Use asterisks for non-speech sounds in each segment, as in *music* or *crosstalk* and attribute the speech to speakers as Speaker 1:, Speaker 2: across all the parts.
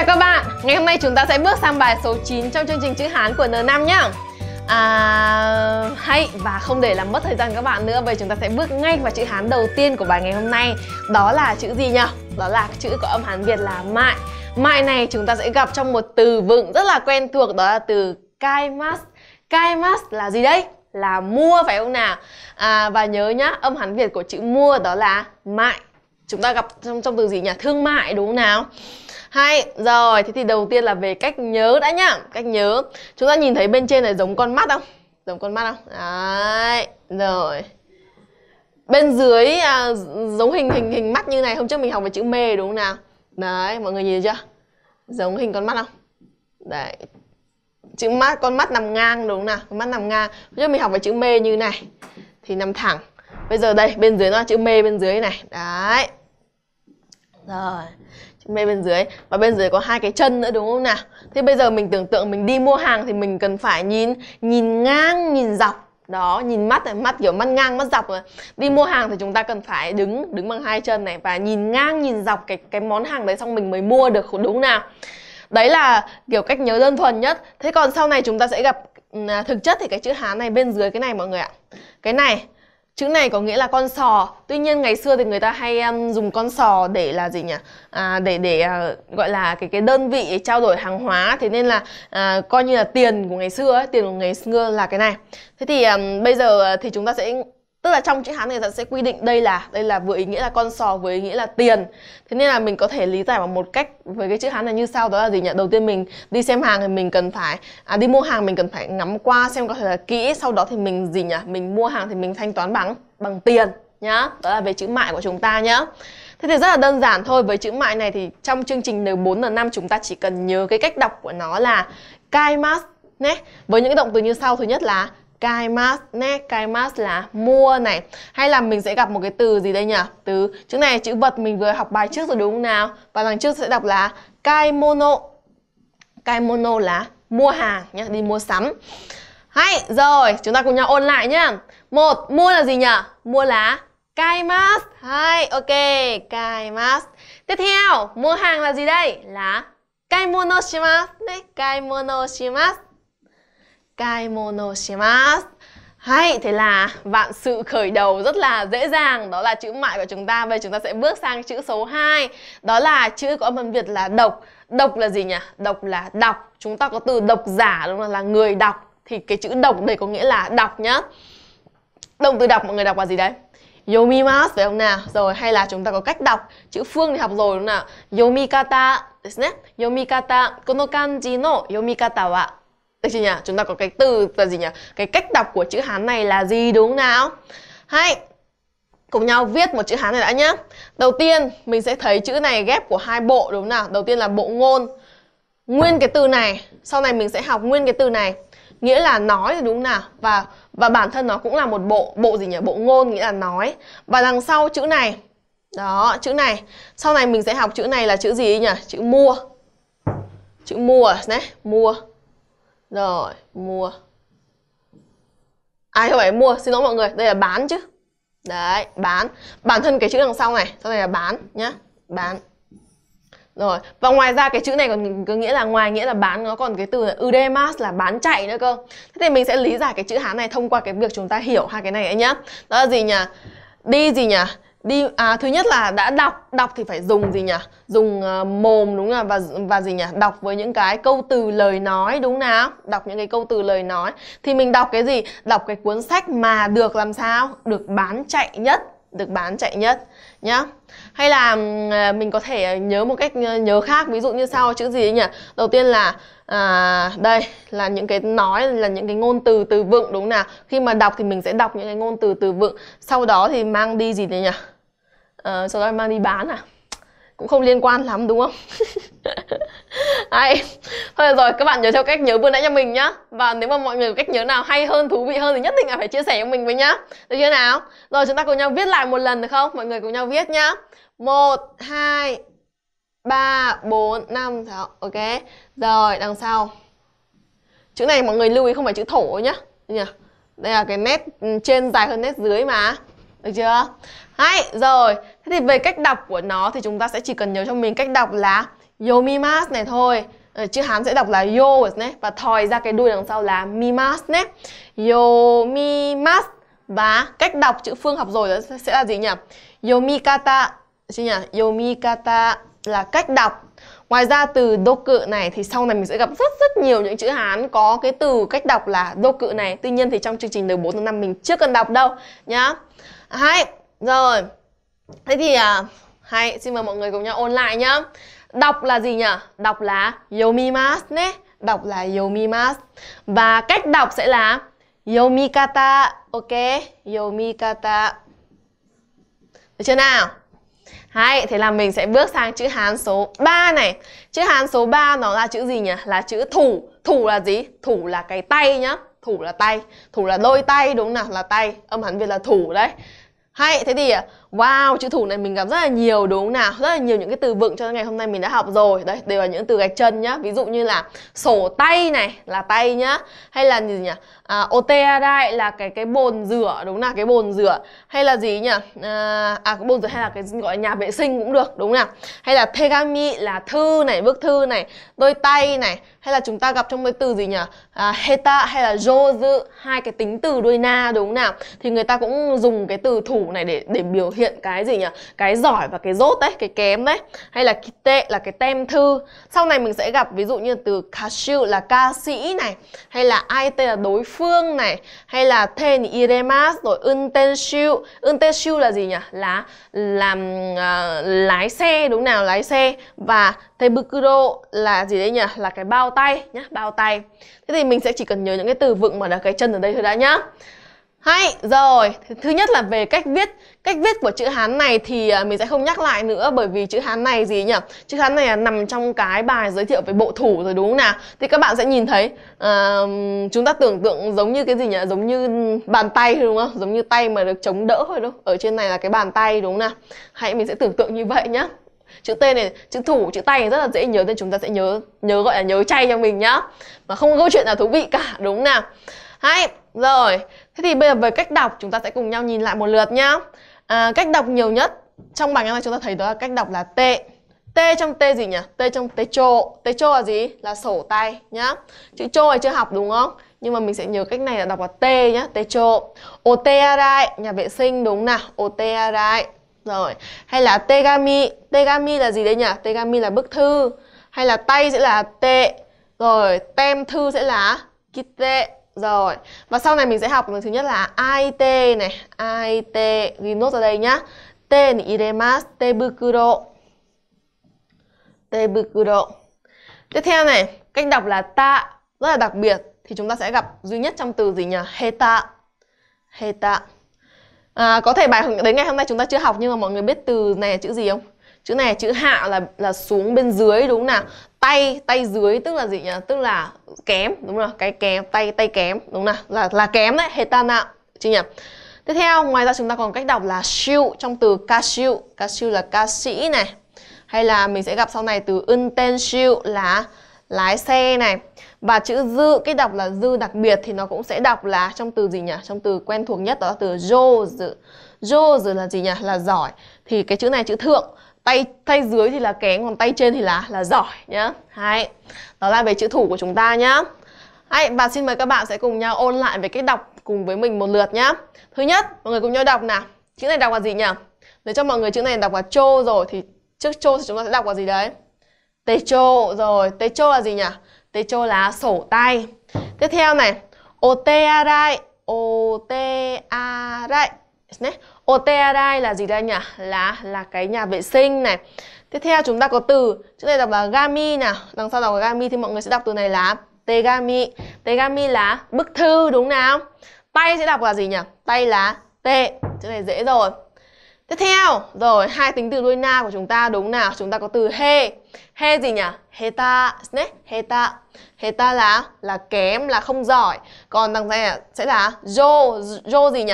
Speaker 1: chào các bạn Ngày hôm nay chúng ta sẽ bước sang bài số 9 trong chương trình chữ Hán của N5 nhá à, Hay và không để làm mất thời gian các bạn nữa Vậy chúng ta sẽ bước ngay vào chữ Hán đầu tiên của bài ngày hôm nay Đó là chữ gì nhỉ? Đó là chữ có âm Hán Việt là mại Mại này chúng ta sẽ gặp trong một từ vựng rất là quen thuộc Đó là từ cai mas. Cai mas là gì đấy? Là mua phải không nào? À, và nhớ nhá, âm Hán Việt của chữ mua đó là mại Chúng ta gặp trong, trong từ gì nhỉ? Thương mại đúng không nào? hay rồi thế thì đầu tiên là về cách nhớ đã nhá cách nhớ chúng ta nhìn thấy bên trên này giống con mắt không giống con mắt không đấy rồi bên dưới à, giống hình hình hình mắt như này hôm trước mình học về chữ mê đúng không nào đấy mọi người nhìn chưa giống hình con mắt không đấy chữ mắt con mắt nằm ngang đúng không nào con mắt nằm ngang hôm trước mình học về chữ mê như này thì nằm thẳng bây giờ đây bên dưới nó là chữ mê bên dưới này đấy rồi mê bên dưới và bên dưới có hai cái chân nữa đúng không nào thế bây giờ mình tưởng tượng mình đi mua hàng thì mình cần phải nhìn nhìn ngang nhìn dọc đó nhìn mắt này mắt kiểu mắt ngang mắt dọc rồi đi mua hàng thì chúng ta cần phải đứng đứng bằng hai chân này và nhìn ngang nhìn dọc cái cái món hàng đấy xong mình mới mua được đúng không nào đấy là kiểu cách nhớ đơn thuần nhất thế còn sau này chúng ta sẽ gặp à, thực chất thì cái chữ hán này bên dưới cái này mọi người ạ cái này Chữ này có nghĩa là con sò. Tuy nhiên ngày xưa thì người ta hay um, dùng con sò để là gì nhỉ? À, để để uh, gọi là cái cái đơn vị trao đổi hàng hóa. Thế nên là uh, coi như là tiền của ngày xưa ấy, tiền của ngày xưa là cái này. Thế thì um, bây giờ à, thì chúng ta sẽ tức là trong chữ hán người ta sẽ quy định đây là đây là vừa ý nghĩa là con sò vừa ý nghĩa là tiền thế nên là mình có thể lý giải bằng một cách với cái chữ hán này như sau đó là gì nhỉ đầu tiên mình đi xem hàng thì mình cần phải à, đi mua hàng mình cần phải ngắm qua xem có thể là kỹ sau đó thì mình gì nhỉ mình mua hàng thì mình thanh toán bằng bằng tiền nhá đó là về chữ mại của chúng ta nhá Thế thì rất là đơn giản thôi với chữ mại này thì trong chương trình N4 N5 chúng ta chỉ cần nhớ cái cách đọc của nó là kaimas nhé. Với những động từ như sau thứ nhất là kaimas ne kaimas là mua này hay là mình sẽ gặp một cái từ gì đây nhỉ từ chữ này chữ vật mình vừa học bài trước rồi đúng không nào và đằng trước sẽ đọc là kaimono kaimono là mua hàng nhá đi mua sắm hay rồi chúng ta cùng nhau ôn lại nhá một mua là gì nhỉ mua là kaimas hai ok kaimas tiếp theo mua hàng là gì đây là kaimono shimasu đấy kaimono shimasu kaimono shimasu. Hay, thế là vạn sự khởi đầu rất là dễ dàng Đó là chữ mại của chúng ta Vậy chúng ta sẽ bước sang chữ số 2 Đó là chữ có âm Việt là độc Độc là gì nhỉ? Độc là đọc Chúng ta có từ độc giả đúng không? Là người đọc Thì cái chữ độc đây có nghĩa là đọc nhá Động từ đọc mọi người đọc là gì đấy? Yomimasu phải không nào? Rồi hay là chúng ta có cách đọc Chữ phương thì học rồi đúng không nào? Yomikata ですね。Yomikata Kono kanji no yomikata wa được chưa nhỉ chúng ta có cái từ là gì nhỉ cái cách đọc của chữ hán này là gì đúng nào hãy cùng nhau viết một chữ hán này đã nhé đầu tiên mình sẽ thấy chữ này ghép của hai bộ đúng nào đầu tiên là bộ ngôn nguyên cái từ này sau này mình sẽ học nguyên cái từ này nghĩa là nói thì đúng nào và và bản thân nó cũng là một bộ bộ gì nhỉ bộ ngôn nghĩa là nói và đằng sau chữ này đó chữ này sau này mình sẽ học chữ này là chữ gì nhỉ chữ mua chữ mua đấy mua rồi mua ai à, hỏi mua xin lỗi mọi người đây là bán chứ đấy bán bản thân cái chữ đằng sau này sau này là bán nhá bán rồi và ngoài ra cái chữ này còn có nghĩa là ngoài nghĩa là bán nó còn cái từ là udemas là bán chạy nữa cơ thế thì mình sẽ lý giải cái chữ hán này thông qua cái việc chúng ta hiểu hai cái này ấy nhá đó là gì nhỉ đi gì nhỉ đi à thứ nhất là đã đọc đọc thì phải dùng gì nhỉ dùng uh, mồm đúng không và và gì nhỉ đọc với những cái câu từ lời nói đúng nào đọc những cái câu từ lời nói thì mình đọc cái gì đọc cái cuốn sách mà được làm sao được bán chạy nhất được bán chạy nhất nhá hay là ờ, mình có thể ờ, nhớ một cách ờ, nhớ khác ví dụ như sau chữ gì ấy nhỉ đầu tiên là à, đây là những cái nói là những cái ngôn từ từ vựng đúng không nào khi mà đọc thì mình sẽ đọc những cái ngôn từ từ vựng sau đó thì mang đi gì đấy nhỉ à, sau đó mang đi bán à cũng không liên quan lắm đúng không Đấy. *laughs* Thôi được rồi, các bạn nhớ theo cách nhớ vừa nãy cho mình nhá. Và nếu mà mọi người có cách nhớ nào hay hơn, thú vị hơn thì nhất định là phải chia sẻ cho mình với nhá. Được chưa nào? Rồi chúng ta cùng nhau viết lại một lần được không? Mọi người cùng nhau viết nhá. 1, 2, 3, 4, 5, 6 Ok Rồi đằng sau Chữ này mọi người lưu ý không phải chữ thổ nhá nhỉ? Đây là cái nét ừ, trên dài hơn nét dưới mà Được chưa? Hay, rồi Thế thì về cách đọc của nó thì chúng ta sẽ chỉ cần nhớ cho mình cách đọc là Yomimas này thôi ờ, Chữ Hán sẽ đọc là yo này Và thòi ra cái đuôi đằng sau là mimas này Yomimas Và cách đọc chữ phương học rồi sẽ là gì nhỉ? Yomikata Chị nhỉ? Yomikata là cách đọc. Ngoài ra từ đô cự này thì sau này mình sẽ gặp rất rất nhiều những chữ Hán có cái từ cách đọc là đô cự này. Tuy nhiên thì trong chương trình đầu 4 tháng 5 mình chưa cần đọc đâu nhá. Hay, rồi. Thế thì à, hay xin mời mọi người cùng nhau ôn lại nhá. Đọc là gì nhỉ? Đọc là yomimas nhé. Đọc là yomimas. Và cách đọc sẽ là yomikata. Ok, yomikata. Được chưa nào? hay, thế là mình sẽ bước sang chữ Hán số 3 này Chữ Hán số 3 nó là chữ gì nhỉ? Là chữ thủ Thủ là gì? Thủ là cái tay nhá Thủ là tay Thủ là đôi tay đúng nào? Là tay Âm Hán Việt là thủ đấy Hay, thế thì à, Wow, chữ thủ này mình gặp rất là nhiều đúng không nào? Rất là nhiều những cái từ vựng cho ngày hôm nay mình đã học rồi. Đây, đều là những từ gạch chân nhá. Ví dụ như là sổ tay này là tay nhá. Hay là gì nhỉ? À, otearai là cái cái bồn rửa đúng là cái bồn rửa hay là gì nhỉ? À, à cái bồn rửa hay là cái gọi là nhà vệ sinh cũng được đúng nào? Hay là tegami là thư này, bức thư này, đôi tay này hay là chúng ta gặp trong cái từ gì nhỉ? À, heta hay là jozu hai cái tính từ đuôi na đúng nào? Thì người ta cũng dùng cái từ thủ này để để biểu hiện cái gì nhỉ cái giỏi và cái dốt đấy cái kém đấy hay là cái tệ là cái tem thư sau này mình sẽ gặp ví dụ như từ kashu là ca sĩ này hay là ai tên là đối phương này hay là ten iremas rồi untenshu untenshu là gì nhỉ là làm uh, lái xe đúng nào lái xe và tebukuro là gì đấy nhỉ là cái bao tay nhá bao tay thế thì mình sẽ chỉ cần nhớ những cái từ vựng mà là cái chân ở đây thôi đã nhá hay, rồi, thứ nhất là về cách viết Cách viết của chữ Hán này thì à, mình sẽ không nhắc lại nữa Bởi vì chữ Hán này gì nhỉ? Chữ Hán này là nằm trong cái bài giới thiệu về bộ thủ rồi đúng không nào? Thì các bạn sẽ nhìn thấy uh, Chúng ta tưởng tượng giống như cái gì nhỉ? Giống như bàn tay đúng không? Giống như tay mà được chống đỡ thôi đúng không? Ở trên này là cái bàn tay đúng không nào? Hãy mình sẽ tưởng tượng như vậy nhá chữ tên này chữ thủ chữ tay này rất là dễ nhớ nên chúng ta sẽ nhớ nhớ gọi là nhớ chay cho mình nhá mà không có câu chuyện nào thú vị cả đúng không nào hay rồi Thế thì bây giờ về cách đọc chúng ta sẽ cùng nhau nhìn lại một lượt nhá. À, cách đọc nhiều nhất trong bảng ngày nay chúng ta thấy đó là cách đọc là T. T trong T gì nhỉ? T trong T trô. T trô là gì? Là sổ tay nhá. Chữ trô này chưa học đúng không? Nhưng mà mình sẽ nhớ cách này là đọc là T nhá, T trô. Otearai, nhà vệ sinh đúng nào? Otearai. Rồi, hay là tegami. Tegami là gì đấy nhỉ? Tegami là bức thư. Hay là tay sẽ là te. Rồi, tem thư sẽ là kite. Rồi, và sau này mình sẽ học thứ nhất là it này, it ghi nốt ra đây nhá. tên ni iremasu, tebukuro. Tebukuro. Tiếp theo này, cách đọc là ta rất là đặc biệt thì chúng ta sẽ gặp duy nhất trong từ gì nhỉ? Heta. Heta. À, có thể bài đến ngày hôm nay chúng ta chưa học nhưng mà mọi người biết từ này là chữ gì không? Chữ này chữ hạ là là xuống bên dưới đúng không nào? tay tay dưới tức là gì nhỉ tức là kém đúng rồi cái kém tay tay kém đúng là là là kém đấy ta hetana chứ nhỉ tiếp theo ngoài ra chúng ta còn cách đọc là siêu trong từ ca siêu ca siêu là ca sĩ này hay là mình sẽ gặp sau này từ ưng tên siêu là lái xe này và chữ dư cái đọc là dư đặc biệt thì nó cũng sẽ đọc là trong từ gì nhỉ trong từ quen thuộc nhất đó là từ dô dư dô dư là gì nhỉ là giỏi thì cái chữ này chữ thượng tay tay dưới thì là kém còn tay trên thì là là giỏi nhá hai đó là về chữ thủ của chúng ta nhá hãy và xin mời các bạn sẽ cùng nhau ôn lại về cách đọc cùng với mình một lượt nhá thứ nhất mọi người cùng nhau đọc nào chữ này đọc là gì nhỉ nếu cho mọi người chữ này đọc là chô rồi thì trước chô thì chúng ta sẽ đọc là gì đấy tê chô rồi tê chô là gì nhỉ tê chô là sổ tay tiếp theo này otearai otearai Otea là gì đây nhỉ? Là là cái nhà vệ sinh này. Tiếp theo chúng ta có từ chữ này đọc là gami nè. Đằng sau đọc là gami thì mọi người sẽ đọc từ này là tegami. Tegami là bức thư đúng nào? Tay sẽ đọc là gì nhỉ? Tay là te, Chữ này dễ rồi. Tiếp theo, rồi hai tính từ đuôi na của chúng ta đúng nào? Chúng ta có từ he. He gì nhỉ? He Heta, né? he ta là là kém, là không giỏi. Còn đằng này sẽ là jo, jo gì nhỉ?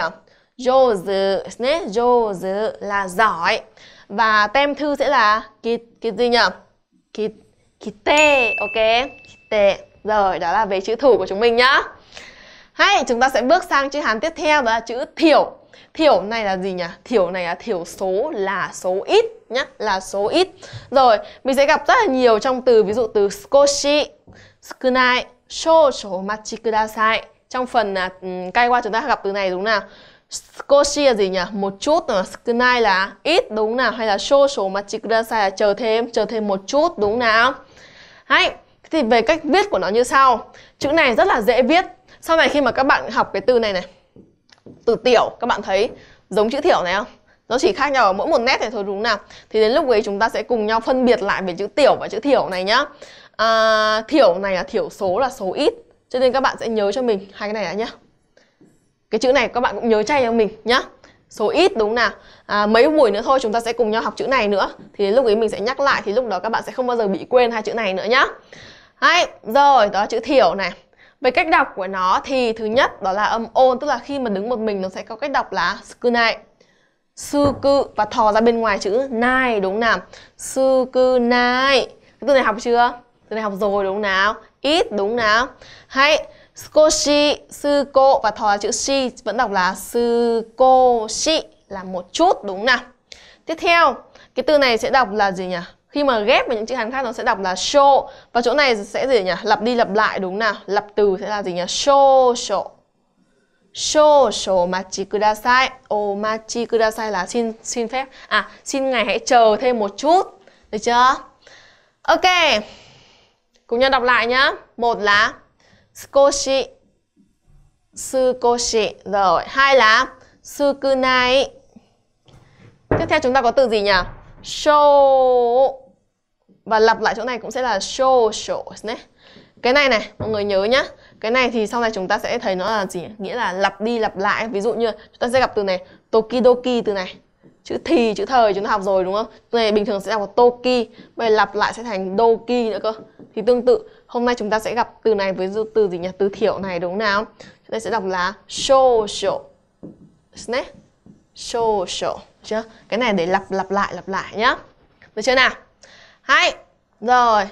Speaker 1: Jozu nhé. Jozu là giỏi. Và tem thư sẽ là kit kit gì nhỉ? Kit kite. Ok. Kite. Rồi, đó là về chữ thủ của chúng mình nhá. Hay chúng ta sẽ bước sang chữ Hán tiếp theo đó là chữ thiểu. Thiểu này là gì nhỉ? Thiểu này là thiểu số là số ít nhá, là số ít. Rồi, mình sẽ gặp rất là nhiều trong từ ví dụ từ skoshi, sukunai, shōshō machi kudasai. Trong phần là um, ừ, qua chúng ta gặp từ này đúng không nào? Scotia gì nhỉ? Một chút mà Sknai là ít đúng nào hay là số số mà chỉ ra sai là chờ thêm, chờ thêm một chút đúng nào? Hay thì về cách viết của nó như sau. Chữ này rất là dễ viết. Sau này khi mà các bạn học cái từ này này, từ tiểu các bạn thấy giống chữ thiểu này không? Nó chỉ khác nhau ở mỗi một nét này thôi đúng nào? Thì đến lúc ấy chúng ta sẽ cùng nhau phân biệt lại về chữ tiểu và chữ thiểu này nhá. À, thiểu này là thiểu số là số ít. Cho nên các bạn sẽ nhớ cho mình hai cái này đã nhá. Cái chữ này các bạn cũng nhớ chay cho mình nhá Số ít đúng nào à, Mấy buổi nữa thôi chúng ta sẽ cùng nhau học chữ này nữa Thì lúc ấy mình sẽ nhắc lại Thì lúc đó các bạn sẽ không bao giờ bị quên hai chữ này nữa nhá Hay, Rồi đó là chữ thiểu này về cách đọc của nó thì thứ nhất đó là âm ôn Tức là khi mà đứng một mình nó sẽ có cách đọc là suku này Sư cư và thò ra bên ngoài chữ nai đúng nào Sư cư nai Cái từ này học chưa? Từ này học rồi đúng nào? Ít đúng nào? Hay Skoshi, sư cô và thò chữ shi vẫn đọc là sư cô shi là một chút đúng nào. Tiếp theo, cái từ này sẽ đọc là gì nhỉ? Khi mà ghép với những chữ hán khác nó sẽ đọc là show và chỗ này sẽ gì nhỉ? Lặp đi lặp lại đúng nào? Lặp từ sẽ là gì nhỉ? Show show. Show show machi kudasai. O machi kudasai là xin xin phép. À, xin ngài hãy chờ thêm một chút. Được chưa? Ok. Cùng nhau đọc lại nhá. Một là skoshi sukoshi rồi hai là sukunai tiếp theo chúng ta có từ gì nhỉ show và lặp lại chỗ này cũng sẽ là show show này cái này này mọi người nhớ nhá cái này thì sau này chúng ta sẽ thấy nó là gì nghĩa là lặp đi lặp lại ví dụ như chúng ta sẽ gặp từ này tokidoki từ này chữ thì chữ thời chúng ta học rồi đúng không này bình thường sẽ đọc là toki bây lặp lại sẽ thành doki nữa cơ thì tương tự hôm nay chúng ta sẽ gặp từ này với từ gì nhỉ từ thiểu này đúng nào chúng ta sẽ đọc là social ですね social chưa cái này để lặp lặp lại lặp lại nhá được chưa nào hay rồi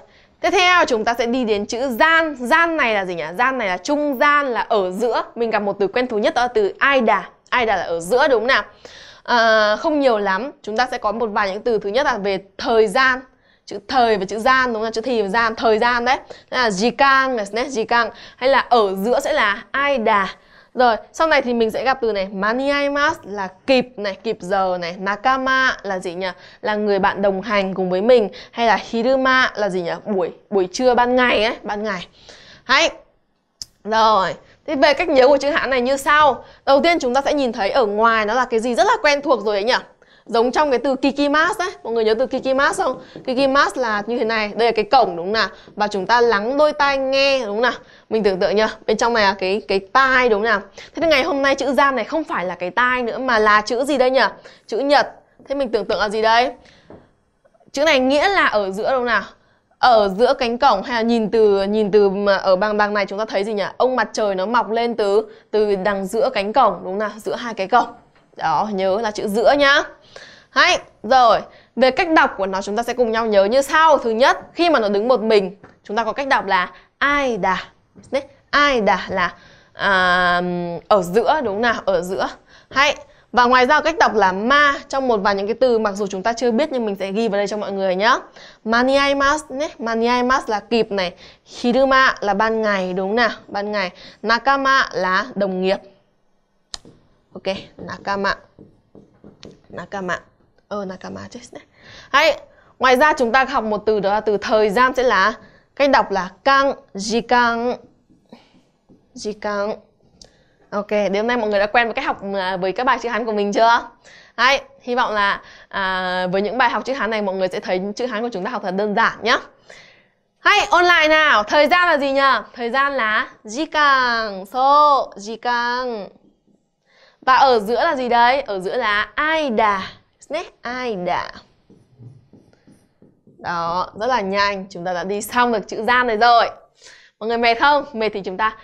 Speaker 1: Tiếp theo chúng ta sẽ đi đến chữ gian Gian này là gì nhỉ? Gian này là trung gian, là ở giữa Mình gặp một từ quen thuộc nhất đó là từ ai đà, ai đà là ở giữa đúng không nào? à, không nhiều lắm chúng ta sẽ có một vài những từ thứ nhất là về thời gian chữ thời và chữ gian đúng không chữ thì và gian thời gian đấy là gì cang này gì cang hay là ở giữa sẽ là ai đà rồi sau này thì mình sẽ gặp từ này maniaimas là kịp này kịp giờ này nakama là gì nhỉ là người bạn đồng hành cùng với mình hay là hiruma là gì nhỉ buổi buổi trưa ban ngày ấy ban ngày hay rồi Thế về cách nhớ của chữ hãn này như sau Đầu tiên chúng ta sẽ nhìn thấy ở ngoài nó là cái gì rất là quen thuộc rồi đấy nhỉ Giống trong cái từ Kikimas đấy Mọi người nhớ từ Kikimas không? Kikimas là như thế này Đây là cái cổng đúng không nào Và chúng ta lắng đôi tai nghe đúng không nào Mình tưởng tượng nhá Bên trong này là cái cái tai đúng không nào Thế nên ngày hôm nay chữ gian này không phải là cái tai nữa Mà là chữ gì đây nhỉ? Chữ nhật Thế mình tưởng tượng là gì đây? Chữ này nghĩa là ở giữa đúng không nào ở giữa cánh cổng hay là nhìn từ nhìn từ mà ở bang bang này chúng ta thấy gì nhỉ ông mặt trời nó mọc lên từ từ đằng giữa cánh cổng đúng không nào giữa hai cái cổng đó nhớ là chữ giữa nhá hay rồi về cách đọc của nó chúng ta sẽ cùng nhau nhớ như sau thứ nhất khi mà nó đứng một mình chúng ta có cách đọc là ai đà ai đà là à, ở giữa đúng không nào ở giữa hay và ngoài ra cách đọc là ma trong một vài những cái từ mặc dù chúng ta chưa biết nhưng mình sẽ ghi vào đây cho mọi người nhé. Maniaimasu nhé, maniaimasu là kịp này, hiruma là ban ngày đúng không nào? Ban ngày, nakama là đồng nghiệp. Ok, nakama. Nakama. Ờ nakama chết đấy. Hay, ngoài ra chúng ta học một từ đó là từ thời gian sẽ là cách đọc là kang, jikan jikan Ok, đến nay mọi người đã quen với cách học à, với các bài chữ Hán của mình chưa? Đấy, hy vọng là à, với những bài học chữ Hán này mọi người sẽ thấy chữ Hán của chúng ta học thật đơn giản nhá. Hay, ôn lại nào, thời gian là gì nhỉ? Thời gian là gì jikang, so, jikang. Và ở giữa là gì đấy? Ở giữa là ai aida, nhé, đà. Đó, rất là nhanh, chúng ta đã đi xong được chữ gian này rồi. Mọi người mệt không? Mệt thì chúng ta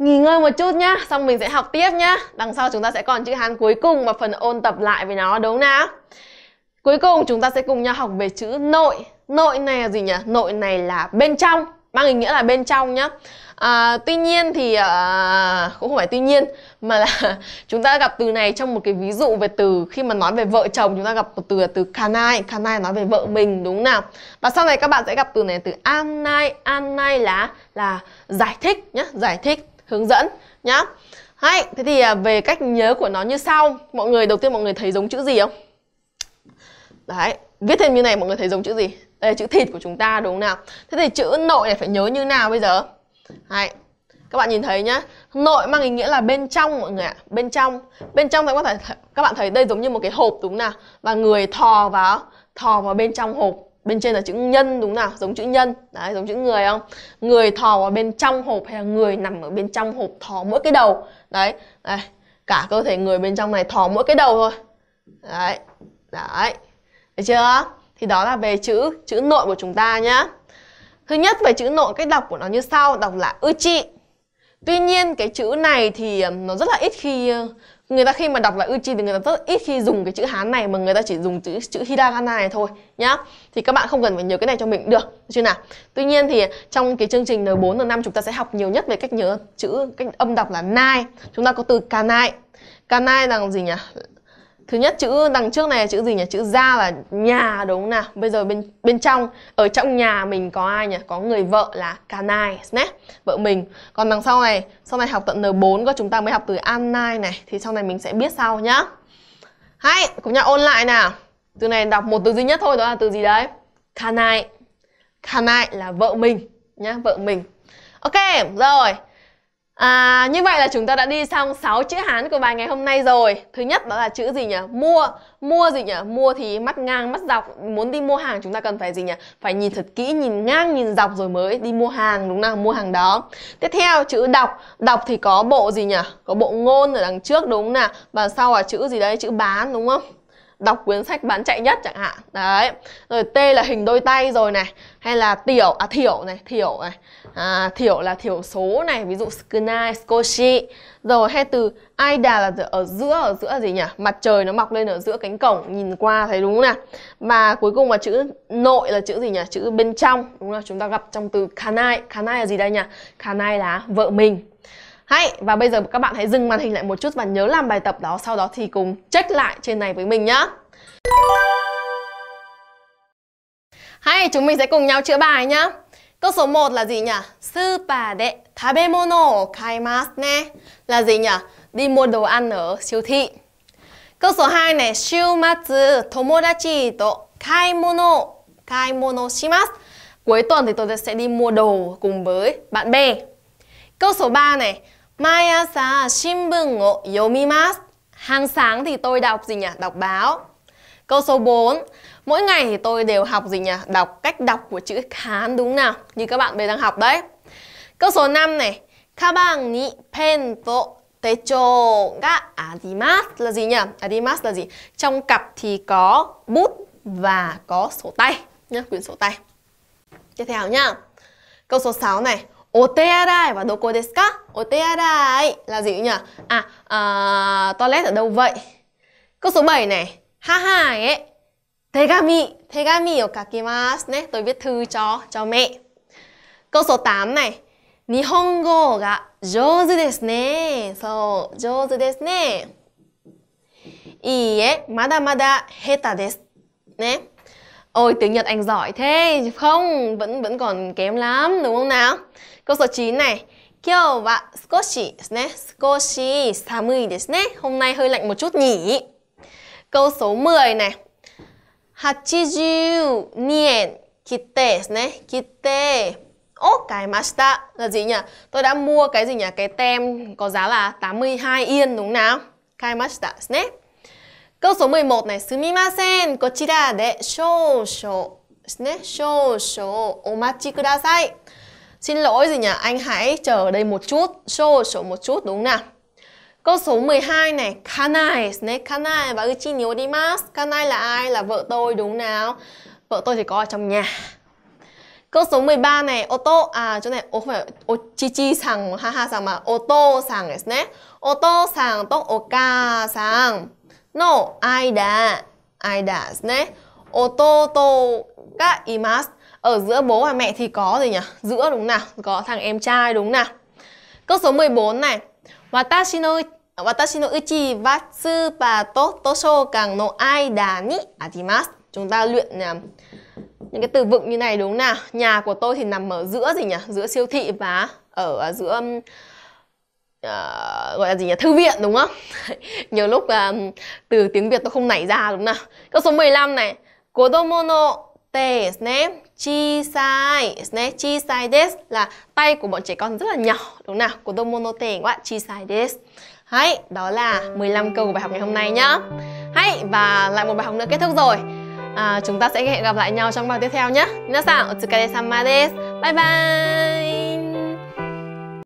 Speaker 1: nghỉ ngơi một chút nhá xong mình sẽ học tiếp nhá đằng sau chúng ta sẽ còn chữ hán cuối cùng và phần ôn tập lại với nó đúng nào cuối cùng chúng ta sẽ cùng nhau học về chữ nội nội này là gì nhỉ nội này là bên trong mang ý nghĩa là bên trong nhá à, tuy nhiên thì à, cũng không phải tuy nhiên mà là *laughs* chúng ta gặp từ này trong một cái ví dụ về từ khi mà nói về vợ chồng chúng ta gặp một từ là từ kanai kanai nói về vợ mình đúng nào và sau này các bạn sẽ gặp từ này từ anai anai là là giải thích nhá giải thích hướng dẫn nhá hay thế thì à, về cách nhớ của nó như sau mọi người đầu tiên mọi người thấy giống chữ gì không đấy viết thêm như này mọi người thấy giống chữ gì đây là chữ thịt của chúng ta đúng không nào thế thì chữ nội này phải nhớ như nào bây giờ Hay các bạn nhìn thấy nhá nội mang ý nghĩa là bên trong mọi người ạ bên trong bên trong các bạn thấy các bạn thấy đây giống như một cái hộp đúng không nào và người thò vào thò vào bên trong hộp bên trên là chữ nhân đúng nào giống chữ nhân đấy giống chữ người không người thò vào bên trong hộp hay là người nằm ở bên trong hộp thò mỗi cái đầu đấy đây. cả cơ thể người bên trong này thò mỗi cái đầu thôi đấy đấy thấy chưa thì đó là về chữ chữ nội của chúng ta nhá thứ nhất về chữ nội cách đọc của nó như sau đọc là ư chị tuy nhiên cái chữ này thì nó rất là ít khi người ta khi mà đọc là uchi thì người ta rất ít khi dùng cái chữ hán này mà người ta chỉ dùng chữ chữ hiragana này thôi nhá thì các bạn không cần phải nhớ cái này cho mình được chưa nào tuy nhiên thì trong cái chương trình N4 N5 chúng ta sẽ học nhiều nhất về cách nhớ chữ cách âm đọc là nai chúng ta có từ kanai kanai là gì nhỉ Thứ nhất chữ đằng trước này là chữ gì nhỉ? Chữ ra là nhà đúng không nào? Bây giờ bên bên trong ở trong nhà mình có ai nhỉ? Có người vợ là canai nhé, vợ mình. Còn đằng sau này, sau này học tận N4 các chúng ta mới học từ anai này thì sau này mình sẽ biết sau nhá. Hãy cùng nhau ôn lại nào. Từ này đọc một từ duy nhất thôi đó là từ gì đấy? Canai. Canai là vợ mình nhá, vợ mình. Ok, rồi. À, như vậy là chúng ta đã đi xong 6 chữ Hán của bài ngày hôm nay rồi. Thứ nhất đó là chữ gì nhỉ? Mua. Mua gì nhỉ? Mua thì mắt ngang, mắt dọc. Muốn đi mua hàng chúng ta cần phải gì nhỉ? Phải nhìn thật kỹ, nhìn ngang, nhìn dọc rồi mới đi mua hàng đúng không? Mua hàng đó. Tiếp theo chữ đọc. Đọc thì có bộ gì nhỉ? Có bộ ngôn ở đằng trước đúng không nào? Và sau là chữ gì đấy? Chữ bán đúng không? đọc quyển sách bán chạy nhất chẳng hạn đấy rồi t là hình đôi tay rồi này hay là tiểu à thiểu này thiểu này à, thiểu là thiểu số này ví dụ skunai skoshi rồi hay từ aida là ở giữa ở giữa gì nhỉ mặt trời nó mọc lên ở giữa cánh cổng nhìn qua thấy đúng không nào và cuối cùng là chữ nội là chữ gì nhỉ chữ bên trong đúng là chúng ta gặp trong từ kanai kanai là gì đây nhỉ kanai là vợ mình Hay, và bây giờ các bạn hãy dừng màn hình lại một chút và nhớ làm bài tập đó Sau đó thì cùng check lại trên này với mình nhé Hay, chúng mình sẽ cùng nhau chữa bài nhá Câu số 1 là gì nhỉ? Super de tabemono kaimasu ne. Là gì nhỉ? Đi mua đồ ăn ở siêu thị. Câu số 2 này, Shumatsu tomodachi to kaimono kaimono shimasu. Cuối tuần thì tôi sẽ đi mua đồ cùng với bạn bè. Câu số 3 này, Mai asa shinbun o yomimasu. Hàng sáng thì tôi đọc gì nhỉ? Đọc báo. Câu số 4, Mỗi ngày thì tôi đều học gì nhỉ? Đọc cách đọc của chữ Hán đúng nào? Như các bạn bây đang học đấy. Câu số 5 này. Kabang ni pen to techo ga adimas là gì nhỉ? Adimas là gì? Trong cặp thì có bút và có sổ tay nhá, quyển sổ tay. Tiếp theo nhá. Câu số 6 này. Otearai và doko desu ka? Otearai là gì nhỉ? À, à toilet ở đâu vậy? Câu số 7 này. Ha ha ấy Tegami, tôi viết thư cho cho mẹ. Câu số 8 này. Nihongo ga jōzu desu ne. So, jōzu desu ne. Iie, mada mada heta desu. Né. Ôi tiếng Nhật anh giỏi thế không? Vẫn vẫn còn kém lắm đúng không nào? Câu số 9 này. Kyou wa skoshi desu ne. Skoshi samui desu ne. Hôm nay hơi lạnh một chút nhỉ. Câu số 10 này. 82년 기때 đấy 기때 ốt cái master là gì nhỉ? Tôi đã mua cái gì nhỉ? Cái tem có giá là 82 yên đúng nào? Kai master đấy. Câu số 11 này, sumimasen, kochira de shoushou Xin lỗi gì nhỉ? Anh hãy chờ ở đây một chút, 少々 một chút đúng nào? Câu số 12 này, Kanai ne Kanai và Uchini Odimas. Kanai là ai? Là vợ tôi đúng nào? Vợ tôi thì có ở trong nhà. Câu số 13 này, ô à chỗ này ô phải ô chi chi sàng ha ha sàng mà ô tô sàng đấy nhé. Ô tô sàng tốt sàng. No, ai đã, ai đã nhé. Ô tô tô các Ở giữa bố và mẹ thì có gì nhỉ? Giữa đúng nào? Có thằng em trai đúng nào? Câu số 14 này, 私の私のうちはスーパーと図書館の間にあります。Chúng ta luyện à, những cái từ vựng như này đúng nào? Nhà của tôi thì nằm ở giữa gì nhỉ? Giữa siêu thị và ở à, giữa uh, gọi là gì nhỉ? Thư viện đúng không? *laughs* Nhiều lúc uh, từ tiếng Việt tôi không nảy ra đúng nào? Câu số 15 này. Kodomo no te ですね。Chi sai nè, chi sai des là tay của bọn trẻ con rất là nhỏ đúng nào? Của domonote te quá, chi sai des. Hãy, đó là 15 câu của bài học ngày hôm nay nhá. Hãy và lại một bài học nữa kết thúc rồi. À, chúng ta sẽ hẹn gặp lại nhau trong bài tiếp theo nhé. Minasan, otsukare sama des. Bye bye.